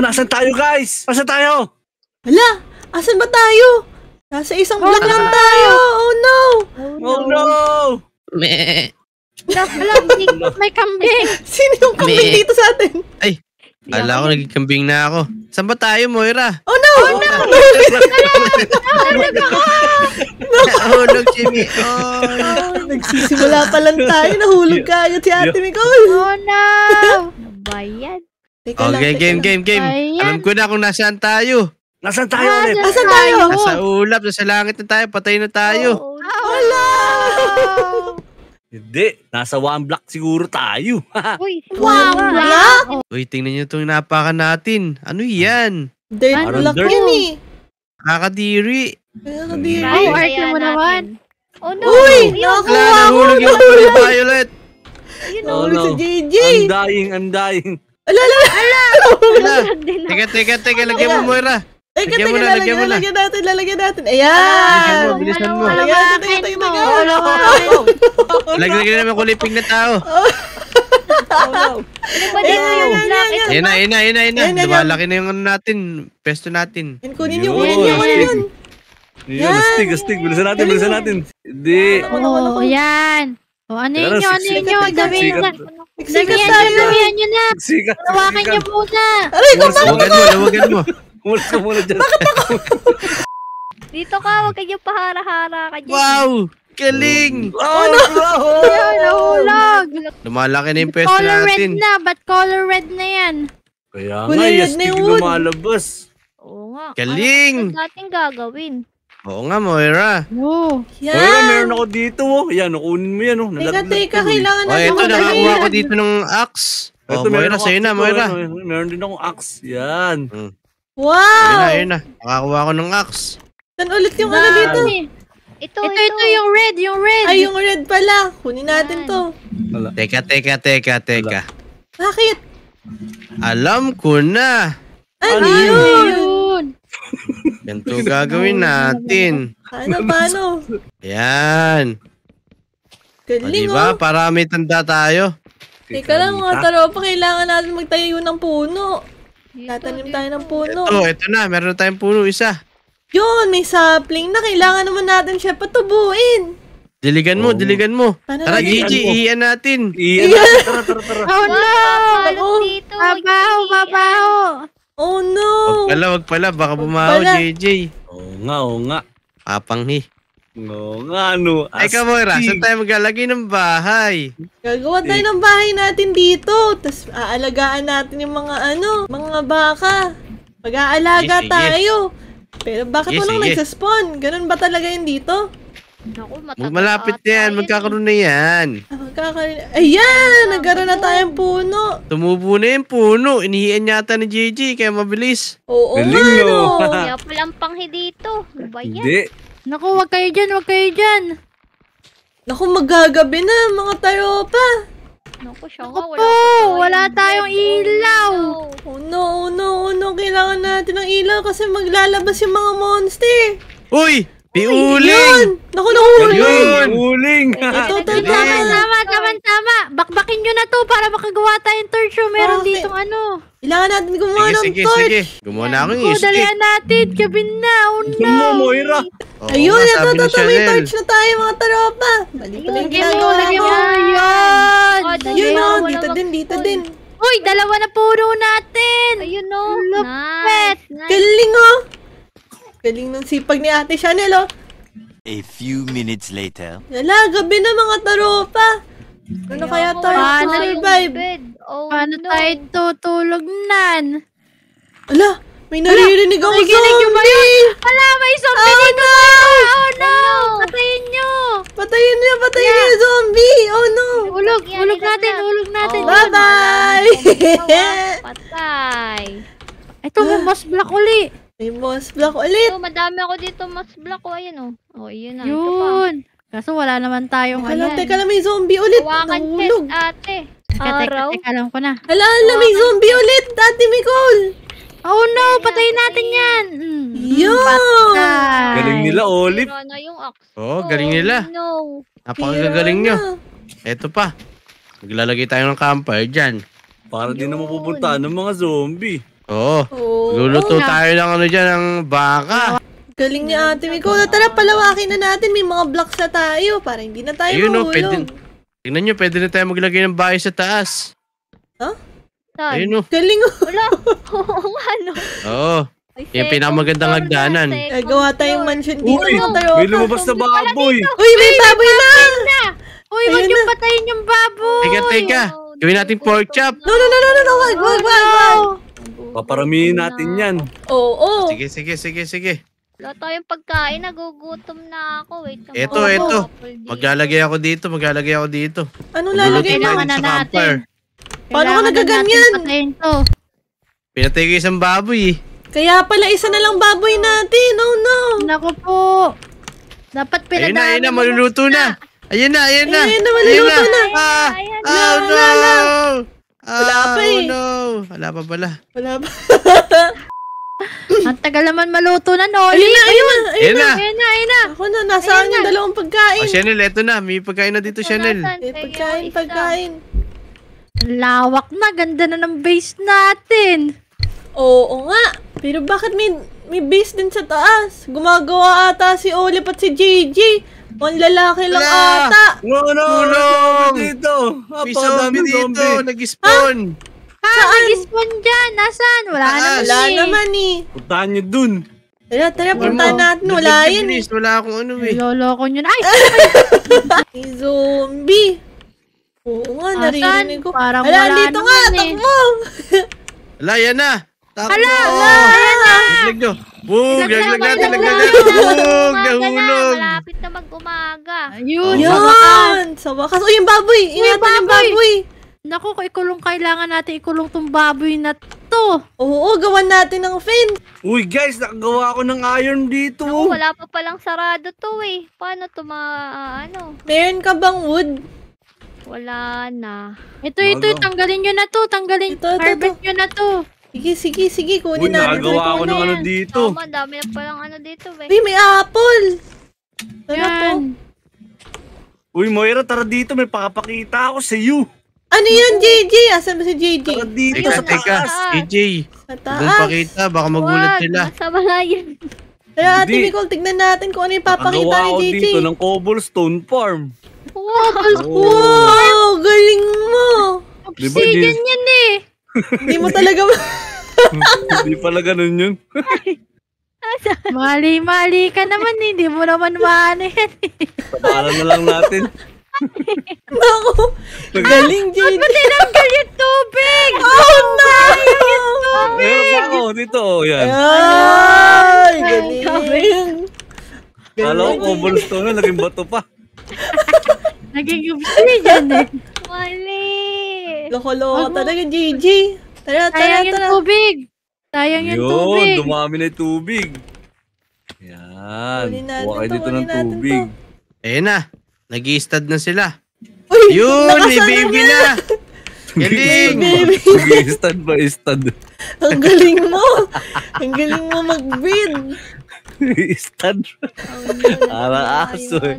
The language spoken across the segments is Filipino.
Nasaan tayo guys? Nasaan tayo? Hala, asan ba tayo? Nasa isang oh, ah, block lang tayo! Oh no! Oh no! Oh, Meh. Wala, may kambing. Sino yung kambing Meh. dito sa atin? Ay, Ala ko, naging kambing na ako. Saan ba tayo, Moira? Oh no! Oh no! Nahulog ako! Nahulog, Jimmy. Oh, Nagsisimula pa lang tayo. Nahulog ka si Ate Nicole. Oh no! Bayad! Teka okay, oh, lang, game, game, game. Ayan. Alam ko na kung nasaan tayo. Nasaan tayo ah, Nasaan tayo? Nasa ulap, nasa langit na tayo, patay na tayo. Oh, wala! Hindi, nasa one block siguro tayo. Uy, one block? Uy, tingnan nyo itong inapakan natin. Ano yan? Dirt Parang block dirt. yan eh. Nakakadiri. Nakakadiri. Ay, arte mo naman. Oh no! Uy! Nakakuha ko! Nahulog yung ulit. Yun, oh, no. sa JJ. Undying, undying. Ala, ala, ala! Ala! Teka, teka, teka. Lagyan mo, Moira. Teka, teka, lalagyan mo na. Lagyan natin, lalagyan natin. Ayan! Bilisan mo, bilisan mo. Lagyan natin, teka, teka, teka. Lagyan namin kuliping na tao. Ano ayan na, ayan na, Yan na, yan na. Diba, laki na yung ano natin, pesto natin. Yan, kunin yun, kunin yun, kunin yun. Yan, astig, astig. Bilisan natin, bilisan natin. Hindi. Ano, yan. O, ano yun yun? Ano yun yun? Damihan na. Damihan nyo, damihan nyo na. Hawakan nyo muna. Aray, kung bakit ako? Lawagan ano, mo, lawagan mo. Kumulat muna dyan. Bakit ako? Dito ka, huwag kayo pahara-hara ka dyan. Wow! Galing! Oh, no! Oh, Ayan, nahulog! Lumalaki na yung pwesto natin. Color red na, ba't color red na yan? Kaya nga, yastig eh, lumalabas. Oo nga. Galing! Ano natin gagawin? Oo nga, Moira. Oo. Yan. Moira, meron ako dito. Oh. Yan, kunin mo yan. Oh. Teka, teka, kailangan oh, na. Oh, ito, nakakuha ko dito ng axe. Oh, ito, Moira, sa'yo na, Moira. Meron, meron din akong axe. Yan. Mm. Wow! Ayun na, ayun na. Nakakuha ko ng axe. Saan ulit yung ano dito? Ito, ito, ito, yung red, yung red. Ay, yung red pala. Kunin natin to. Wala. Teka, teka, teka, teka. Bakit? Alam ko na. Ano, ano yun? yun? Ganito gagawin natin. Ano, paano? Yan. O, Galing, diba? oh. Para may tanda tayo. Teka lang, mga taropa, kailangan natin magtayo ng puno. Tatanim tayo ng puno. Oh, ito na. Meron tayong puno isa. Yun, may sapling na. Kailangan naman natin siya patubuin. Diligan mo, oh. diligan mo. Paano Tara, Gigi, mo? iiyan natin. Iyan. Tara, tara, tara. Oh, no! Papalot dito. Papa, papa! pala, wag pala. Baka bumaho, pala. JJ. Oo nga, oo nga. Papanghi. Oo nga, ano. Ay, kamora, ah. saan tayo maglalagay ng bahay? Gagawa tayo eh. ng bahay natin dito. Tapos aalagaan natin yung mga ano, mga baka. pag aalaga yes, tayo. Yes. Pero bakit yes, walang yes. nagsa Ganun ba talaga yun dito? Naku, Malapit na yan. Magkakaroon na yan. Magkakaroon. Ayan! Nagkaroon na tayong puno. Tumubo na yung puno. Inihian yata ni JJ kaya mabilis. Oo Galing, nga, no. no. Kaya panghi dito. Ano ba yan? Hindi. Naku, wag kayo dyan, wag kayo dyan. Naku, magagabi na mga tayo pa. Naku, siya nga, wala wala tayong ilaw. Oh no, oh no, no, kailangan natin ng ilaw kasi maglalabas yung mga monster. Uy! Piuling! Naku, nahulog! Yun! Uling! Ito, ito, tama, tama, tama, tama. Bakbakin nyo na to para makagawa tayong torch room. Meron oh, dito ano. Kailangan natin gumawa sige, ng sige, torch. Sige, sige. Gumawa na ako eh. ng stick. natin. Gabin na. Oh no. Gumawa, Moira. Oh, Ayun, ito, ito, ito. May torch na tayo mga taropa. Balik ko lang ginagawa mo. Ayun. Oh, yun o, dito din, dito din. Uy, dalawa na puro natin. Ayun oh. Lupet. Galing o. Oh. Galing ng sipag ni Ate Chanel, oh. A few minutes later. Lala, gabi na mga taropa. Ano kaya tayo paano, survive? Oh, paano no. tayo tutulog nan? Ala, may naririnig ako zombie! Ala, may zombie oh, dito! No. Oh no! Oh, patayin nyo! Patayin nyo! Patayin yeah. nyo zombie! Oh no! Ulog! Yeah, ulog natin! Ulog natin! Oh, Bye-bye! Patay! Ito, mas black uli! May moss block ulit. Oh, madami ako dito moss block ko. Oh, ayun oh. Oh, ayun na. Yun. Kaso wala naman tayong teka ayan. Lang, teka lang, may zombie ulit. Hawakan test, ate. Teka, Araw. teka, teka, alam ko na. Hala, hala, may zombie ulit, ate Nicole. Oh no, patayin natin yan. Mm. Yun. Galing nila, oh, Olive. Pero na yung ox. Oh, galing nila. No. Napakagaling nyo. Eto pa. Maglalagay tayo ng campfire dyan. Para Yun. di na mapupuntaan ng mga zombie. Oo. Oh. Oo. Luluto Oo tayo ng ano dyan, ng baka. Galing ni Ate Miko. Tara, palawakin na natin. May mga blocks na tayo para hindi na tayo Ayun o, mahulog. pwede. Tingnan nyo, pwede na tayo maglagay ng bahay sa taas. Huh? Saan? Ayun o. Galing o. Oh. Wala. Oo Oo. Ay, Yung second pinakamagandang floor na, hagdanan. second Nagawa tayong mansion dito. Uy, tayo. may lumabas na baboy. Uy, may baboy na! Uy, huwag Ayun patayin yung baboy! Teka, teka. Gawin natin pork chop. No, no, no, no, no, no. Wag, wag, wag, wag. Paparamihin natin yan. Oo, oo. Sige, sige, sige, sige. Wala tayong pagkain, nagugutom na ako. Wait lang. Ito, Oo. ito. Maglalagay ako dito, maglalagay ako dito. Ano lalagay Lulutuin na natin. campfire. Paano ka nagaganyan? Pinatay ko isang baboy eh. Kaya pala isa na lang baboy natin. No, oh, no. Naku po. Dapat Ayun na, pinadaanan ayun na, maluluto na. Ayun na, ayun na. Ayun na, maluluto na. Ah, oh no! Wala ah, pa oh, eh. Oh no. Wala pa pala. Wala pa. Ang tagal naman maluto na, no? Ayun na, ayun na. Ayun na, ayun na. Ayun na. Ako na, nasaan yung dalawang pagkain? Oh, Chanel, eto na. May pagkain na dito, ito Chanel. Nasan, pagkain, pagkain. Lawak na. Ganda na ng base natin. Oo nga. Pero bakit may, may base din sa taas? Gumagawa ata si Olip at si JJ. Ang lalaki lang ata. No, no, no. Dito. Apo, May zombie dito. Nag-spawn. Ha? ha? Saan? Nag-spawn dyan. Nasaan? Wala Taas. naman Wala eh. naman eh. Puntahan nyo dun. Tara, tara, punta natin. Wala yun eh. Wala akong ano eh. Loloko nyo na. Ay! zombie. Oo nga, naririnig ko. Parang Hala, wala dito nga, eh. takbo. Wala, yan na. Takbo. Hala, wala, yan na. Naglag nyo. Bug! Laglag natin, laglag natin! Bug! Nahulog! Malapit na mag-umaga. Ayun! Yun! Sa wakas. Uy, yung baboy! Ingatan yung baboy! Naku, ikulong kailangan natin ikulong tong baboy na to. Oo, gawan natin ng fin. Uy guys, nakagawa ako ng iron dito. Naku, wala pa palang sarado to eh. Paano to ma... Uh, ano? Meron ka bang wood? Wala na. Ito, Bago. ito, tanggalin nyo na to. Tanggalin, ito, ito, harvest nyo na to. Sige, sige, sige. Kunin Uy, na. nagawa ako ng ano dito. Oo, dami na palang ano dito, be. Eh. Uy, may apple! Tara ano po. Uy, Moira, tara dito. May pakapakita ako sa iyo. Ano yun, JJ? Asan ba si JJ? Tara dito teka, sa taas. JJ, sa taas. pakita. Baka magulat sila. Wag, nasa malayan. Tara, Ate Nicole, tignan natin kung ano yung papakita ni JJ. Nagawa ako dito ng cobblestone farm. Wow! Oh. Wow! Galing mo! Diba, yan eh! Hindi mo talaga... Hindi pala ganun yun. Mali-mali ka naman, eh. hindi mo naman maano yan. Tabalan eh. na lang natin. Naku, galing, Jade. Ba't tinanggal yung tubig? Oh, no! Yung tubig! Meron pa ako, dito, oh, yan. Ay, galing. Kala ko, cobblestone na, naging bato pa. Naging obsidian eh. Mali. Loko-loko talaga, Gigi. Tara, tara, Sayang yung tubig. Sayang yung tubig. Yun, dumami na yung tubig. Yan. Kunin kayo dito ng tubig. to. Ayan na. nag i na sila. Uy, Yun, may baby na. na. Galing! Baby. i stud ba? Stud. Ang galing mo. Ang galing mo mag bid Stud. Parang aso eh.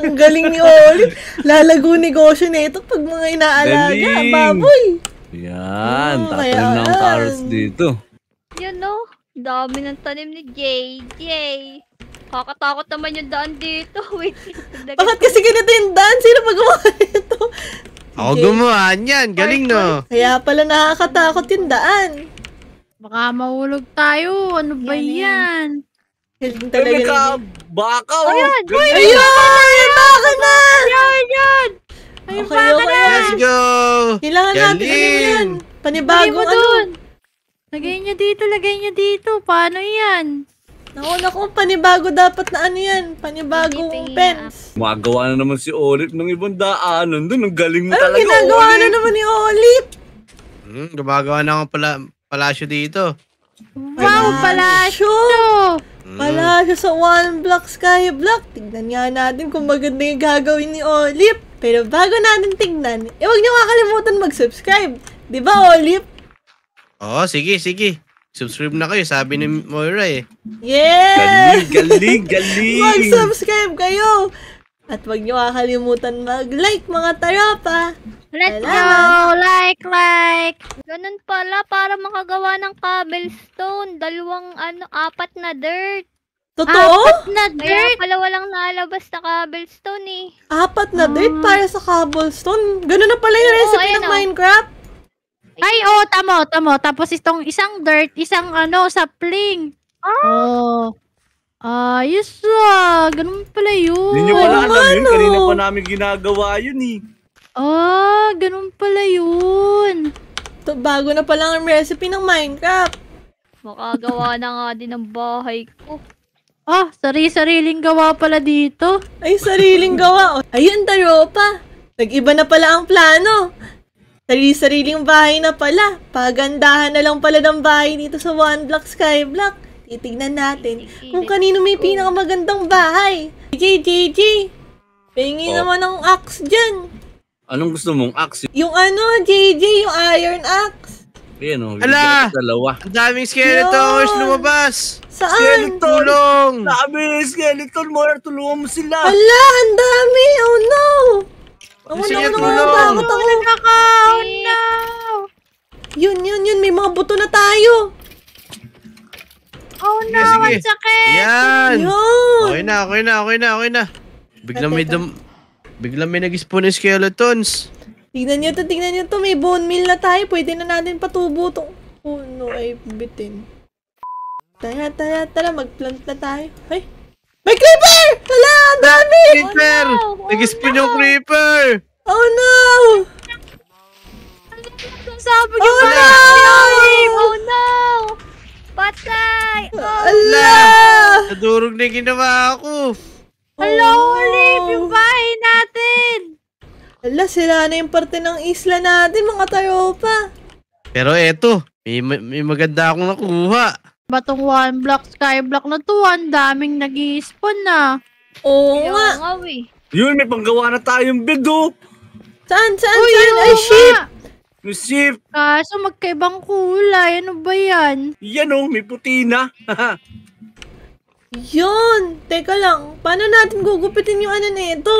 Ang galing ni Oli. Lalago negosyo na ito pag mga inaalaga. Galing. Baboy. Yan, oh, hmm, tatanim na ang carrots dito. you know, dami ng tanim ni JJ. Kakatakot naman yung daan dito. Wait, bakit kasi ganito yung daan? Sino ba gumawa ito? Ako okay. gumawa niyan, galing no. Kaya pala nakakatakot yung daan. Baka mahulog tayo, ano ba yan? yan? Talaga ka, bakaw! Oh. Ayan! Ayan! Ayan! Ayan! Ayan! Ayan! Ayun okay, pa, okay. na! Let's go! Kailangan Galing. natin ano yan. Panibago, ano? Dun. Lagay niya dito, lagay niya dito. Paano yan? Naku, naku, panibago dapat na ano yan. Panibagong pens. Magawa na naman si Olip ng ibang daanan doon. Ang galing mo Ay, talaga, ginagawa na naman ni Olip? Hmm, gumagawa na akong pala palasyo dito. Wow, Ganun. palasyo! Wala mm. siya sa one block sky block. Tignan nga natin kung maganda yung gagawin ni Olip. Pero bago natin tignan, eh huwag niyo makalimutan mag-subscribe. Di ba, Olip? Oo, oh, sige, sige. Subscribe na kayo, sabi ni Moira eh. Yes! Galing, galing, galing! Mag-subscribe kayo! At huwag niyo kakalimutan mag-like mga tarapa. Let's Salamat. go! Like, like! Ganun pala para makagawa ng cobblestone. Dalawang ano, apat na dirt. Totoo? Apat na dirt? Kaya pala walang nalabas na cobblestone eh. Apat na uh, dirt para sa cobblestone? Ganun na pala yung recipe ng oh. Minecraft? Ay, oo, oh, tamo, tamo. Tapos itong isang dirt, isang ano, sapling. Ah! Oh. Ayos ah, ganun pala yun. Hindi nyo pala ano alam yun, kanina pa namin ginagawa yun eh. Ah, ganun pala yun. To, bago na pala ang recipe ng Minecraft. Makagawa na nga din ng bahay ko. Ah, sari-sariling gawa pala dito. Ay, sariling gawa. Ayun, daropa. Nag-iba na pala ang plano. Sari-sariling bahay na pala. Pagandahan na lang pala ng bahay dito sa One Block Sky Block! Titignan natin kung kanino may pinakamagandang bahay. JJJ! JJ! Pingi oh. naman ng axe dyan. Anong gusto mong axe? Yung ano, JJ, yung iron axe. Ayan o, oh, Ala! dalawa. Ang daming skeletons lumabas! Saan? Skeleton! Tulong! Sabi, skeleton mo, eh, tulungan mo sila! Ala, ang dami! Oh no! Oh, no, no, no, takot ako! Oh no! Yun, yun, yun, may mga buto na tayo! Oh no, sige, sige. ang sakit! Yan! Yun. Okay na, okay na, okay na, okay na. Biglang may dam... Biglang may nag-spawn ng skeletons. Tignan nyo to, tignan nyo to. May bone meal na tayo. Pwede na natin patubo to. Oh no, ay bitin. Tara, tara, tara. Mag-plant na tayo. Ay! May creeper! Wala! Ang dami! Oh, creeper! Oh, no. Nag-spawn oh, no. yung creeper! Oh no! Sabi ko oh, no! Oh no! Patay! Oh, Ala! Nadurog na yung ginawa ko. Hello, oh. Olive! Yung bahay natin! Allah, sila na yung parte ng isla natin, mga tayo pa! Pero eto, may, may maganda akong nakuha. Batong one block, sky block na to, ang daming nag spawn na. Oo Ayaw nga. nga eh. Yun, may panggawa na tayong bed, oh. Saan, saan, Uy, saan? Ay, shit! Receipt. Kaso magkaibang kulay. Ano ba yan? Yan oh, may puti na. Yun! Teka lang, paano natin gugupitin yung ano na ito?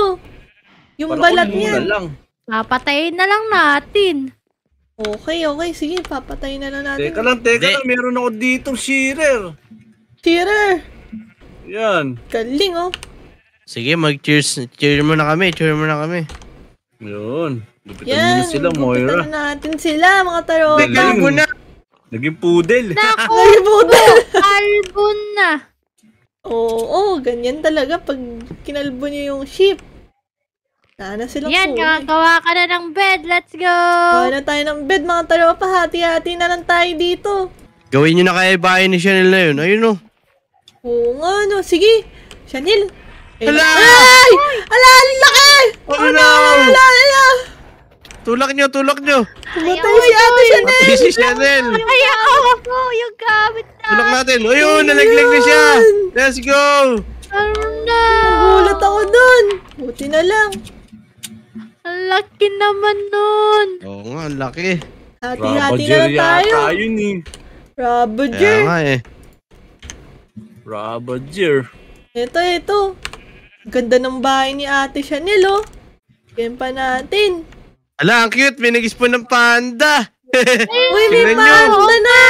Yung Para balat niya. lang. Papatayin na lang natin. Okay, okay. Sige, papatayin na lang natin. Teka lang, teka De- lang. Meron ako dito, shearer. Shearer! Yan. Galing, oh. Sige, mag-cheers. Cheer mo na kami. Cheer mo na kami. Yun. Lupitan Yan, sila, Moira. Lupitan natin sila, mga tarot. Teka mo na. Naging pudel. Naku, Naging pudel. Albon na. Oo, oh, oh, ganyan talaga pag kinalbo niyo yung sheep. Sana sila Yan, pudel. gagawa ka na ng bed. Let's go. Gawa na tayo ng bed, mga tarot. Pahati-hati na lang tayo dito. Gawin niyo na kaya bahay ni Chanel na yun. Ayun, no. Oh. Oo nga, no. Sige. Chanel. Hello! Ay! Ay! Tulak nyo, tulak nyo. Tumatay si Ate Chanel. Busy si Chanel. Ayaw ako, yung gamit na. Tulak natin. Ayun, nalaglag na siya. Let's go. Ano na? Nagulat ako nun. Buti na lang. Ang laki naman nun. Oo nga, ang laki. Hati-hati na lang tayo. ni. yun eh. Rabo Jer. Kaya nga eh. Rabo Ito, ito. Ganda ng bahay ni Ate Chanel oh. Game pa natin. Ala, ang cute. May nag-spawn ng panda. Uy, may panda na.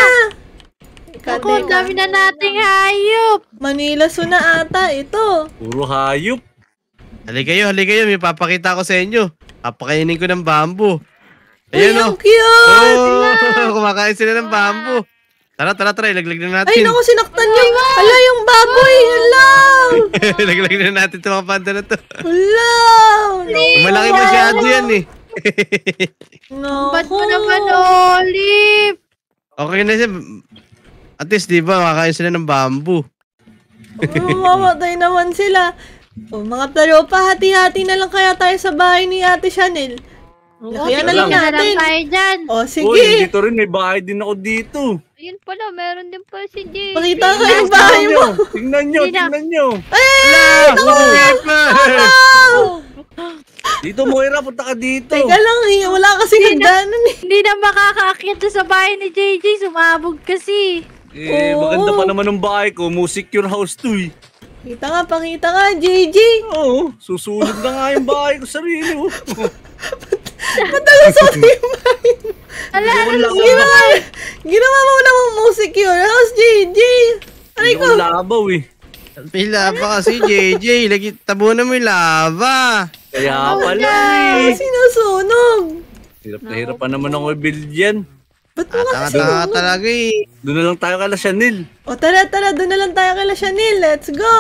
Ako, ang dami na nating hayop. Manila Suna ata ito. Puro hayop. Halika kayo, halika kayo. May papakita ko sa inyo. Papakainin ko ng bamboo. Ayun, Ay, ang oh. cute! Oh, kumakain sila ng bamboo. Tara, tara, tara. Ilaglag na natin. Ay, naku, sinaktan niyo. Oh, yung baboy. Ala! Ilaglag na natin itong mga panda na to. Ala! Malaki masyado yan eh no. Ba't mo naman, Olive? Okay na siya. At least, di ba, makakain sila ng bamboo. Mamatay naman sila. O, oh, mga pa, hati-hati na lang kaya tayo sa bahay ni Ate Chanel. Lakihan na lang natin. tayo dyan. O, oh, sige. Uy, dito rin, may bahay din ako dito. Ayun pala, meron din pala si Jay. Pakita ko yung bahay mo. Tingnan nyo, tingnan nyo. Eh! Naku! Naku! Dito, Moira, punta ka dito. Teka lang, eh. wala kasi hagdanan eh. Hindi na makakaakyat sa bahay ni JJ, sumabog kasi. Eh, Oo. maganda pa naman ng bahay ko, mo secure house to eh. Kita nga, pakita nga, JJ. Oo, susunog na nga yung bahay ko sarili. Oh. Matagal sa yung bahay mo. Ala, Ginawa, ginawa mo namang mo secure house, JJ. Aray Hindi ko ko, labaw eh. Pila pa kasi, JJ. Lagi, tabunan mo yung lava. Kaya oh, pala no. eh. Sinusunog. Hirap na hirap pa naman ng i-build yan. Ba't mo nga sinunog? talaga eh. Doon na lang tayo kay La Chanel. O tara tara, doon na lang tayo kay La Chanel. Let's go!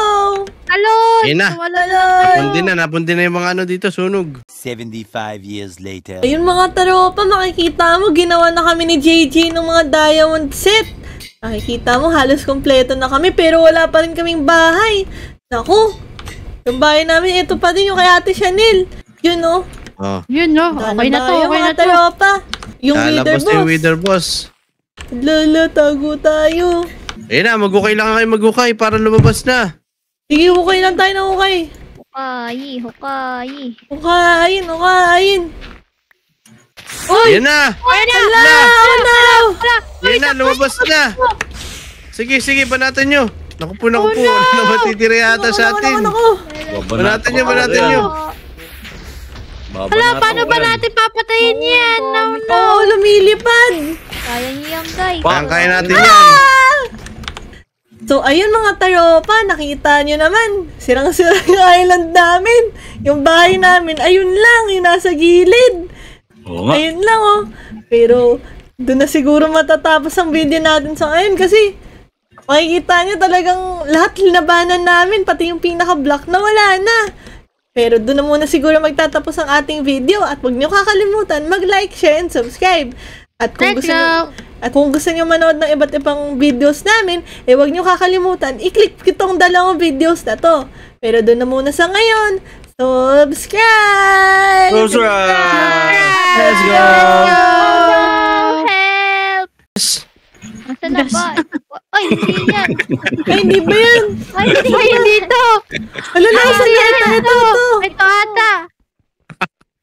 Hello! Ayun na. na, napundin na yung mga ano dito, sunog. 75 years later. Ayun mga taropa, makikita mo, ginawa na kami ni JJ ng mga diamond set. Makikita mo, halos kompleto na kami pero wala pa rin kaming bahay. Naku, yung bahay namin, ito pa din yung kay Ate Chanel. Yun know? oh. Oh. Yun no, okay na to, okay na to. Tropa. Yung Wither ah, Boss. na yung Boss. Wither Boss. Lala, tago tayo. Ayun na, mag-ukay lang kayo mag-ukay para lumabas na. Sige, hukay lang tayo ng Ukay, ukay. hukayi. Hukayin, hukayin. Uy! Ayan na! Ayan na! Wala! Wala! Ayan na, lumabas na! Sige, sige, banatan nyo. Naku po, naku oh, No! na matitira yata sa atin? Naku, naku, Banatin nyo, banatin nyo. Hala, paano ba natin papatayin oh, yan? No, no. oh, lumilipad. Kaya niyo yan, guys. Kaya kaya natin ah! yan. So, ayun mga taropa, nakita nyo naman. Sirang-sira yung island namin. Yung bahay namin, ayun lang, yung nasa gilid. Oo nga. Ayun lang, oh. Pero, doon na siguro matatapos ang video natin sa ngayon kasi Makikita nyo talagang lahat linabanan namin, pati yung pinaka-block na wala na. Pero doon na muna siguro magtatapos ang ating video at huwag niyo kakalimutan mag-like, share, and subscribe. At kung gusto nyo, at kung gusto niyo manood ng iba't ibang videos namin, eh huwag niyo kakalimutan, i-click itong dalawang videos na to. Pero doon na muna sa ngayon, subscribe! Subscribe! Let's go! Ay, hindi ba yan? Ay, hindi. Ay, hindi to. Ala, ah, nasa na ito, ito, ito. ata.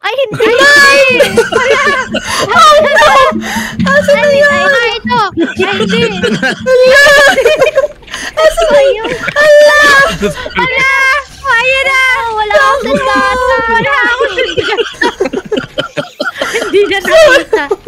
Ay, hindi. Ay, hindi. Oh, no. Asa na yan? Ay, ay, ito. Ay, hindi. Ay, Asa na yun? Ala. Ala. na. Wala akong sa data. Wala akong sa Hindi na nakita.